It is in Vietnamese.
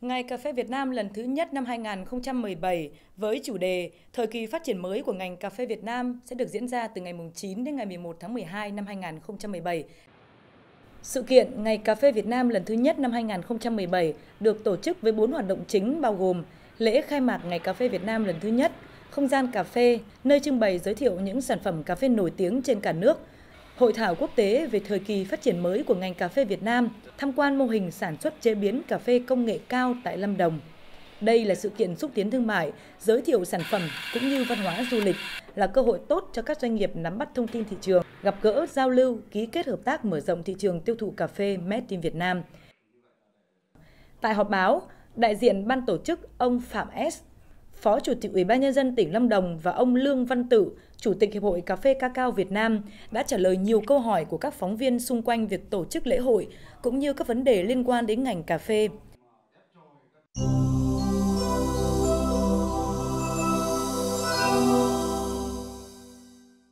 Ngày cà phê Việt Nam lần thứ nhất năm 2017 với chủ đề Thời kỳ phát triển mới của ngành cà phê Việt Nam sẽ được diễn ra từ ngày 9 đến ngày 11 tháng 12 năm 2017. Sự kiện Ngày cà phê Việt Nam lần thứ nhất năm 2017 được tổ chức với 4 hoạt động chính bao gồm lễ khai mạc Ngày cà phê Việt Nam lần thứ nhất, không gian cà phê, nơi trưng bày giới thiệu những sản phẩm cà phê nổi tiếng trên cả nước – Hội thảo quốc tế về thời kỳ phát triển mới của ngành cà phê Việt Nam, tham quan mô hình sản xuất chế biến cà phê công nghệ cao tại Lâm Đồng. Đây là sự kiện xúc tiến thương mại, giới thiệu sản phẩm cũng như văn hóa du lịch, là cơ hội tốt cho các doanh nghiệp nắm bắt thông tin thị trường, gặp gỡ, giao lưu, ký kết hợp tác mở rộng thị trường tiêu thụ cà phê Made in Việt Nam. Tại họp báo, đại diện ban tổ chức ông Phạm S Phó Chủ tịch Ủy ban nhân dân tỉnh Lâm Đồng và ông Lương Văn Tự, Chủ tịch Hiệp hội Cà phê cao Việt Nam đã trả lời nhiều câu hỏi của các phóng viên xung quanh việc tổ chức lễ hội cũng như các vấn đề liên quan đến ngành cà phê.